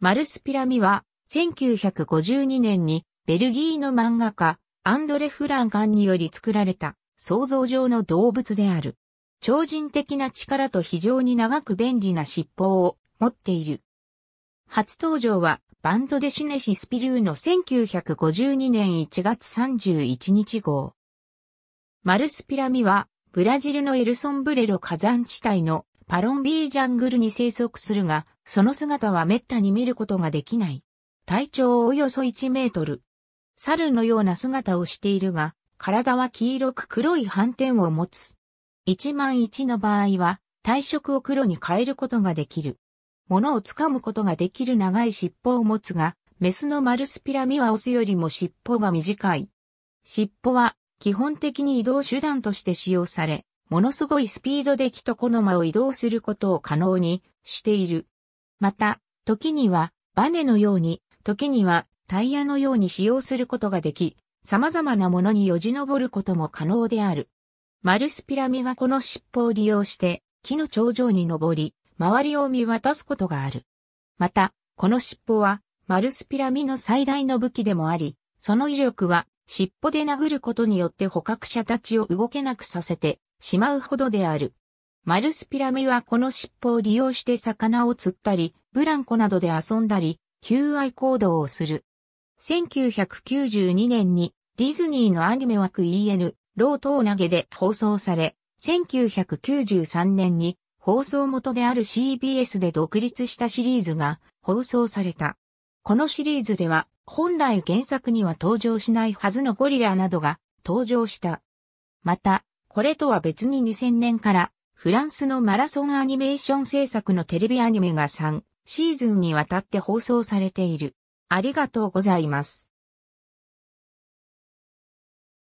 マルスピラミは、1952年にベルギーの漫画家、アンドレ・フランカンにより作られた想像上の動物である。超人的な力と非常に長く便利な尻尾を持っている。初登場はバンドデシネシスピルーの1952年1月31日号。マルスピラミはブラジルのエルソンブレロ火山地帯のパロンビージャングルに生息するが、その姿は滅多に見ることができない。体長およそ1メートル。猿のような姿をしているが、体は黄色く黒い斑点を持つ。1万1の場合は、体色を黒に変えることができる。物を掴むことができる長い尻尾を持つが、メスのマルスピラミはオスよりも尻尾が短い。尻尾は基本的に移動手段として使用され、ものすごいスピードで木とこの間を移動することを可能にしている。また、時にはバネのように、時にはタイヤのように使用することができ、様々なものによじ登ることも可能である。マルスピラミはこの尻尾を利用して木の頂上に登り、周りを見渡すことがある。また、この尻尾はマルスピラミの最大の武器でもあり、その威力は尻尾で殴ることによって捕獲者たちを動けなくさせてしまうほどである。マルスピラミはこの尻尾を利用して魚を釣ったり、ブランコなどで遊んだり、求愛行動をする。1992年にディズニーのアニメ枠 EN、ロートを投げで放送され、1993年に放送元である CBS で独立したシリーズが放送された。このシリーズでは本来原作には登場しないはずのゴリラなどが登場した。また、これとは別に2000年からフランスのマラソンアニメーション制作のテレビアニメが3シーズンにわたって放送されている。ありがとうございます。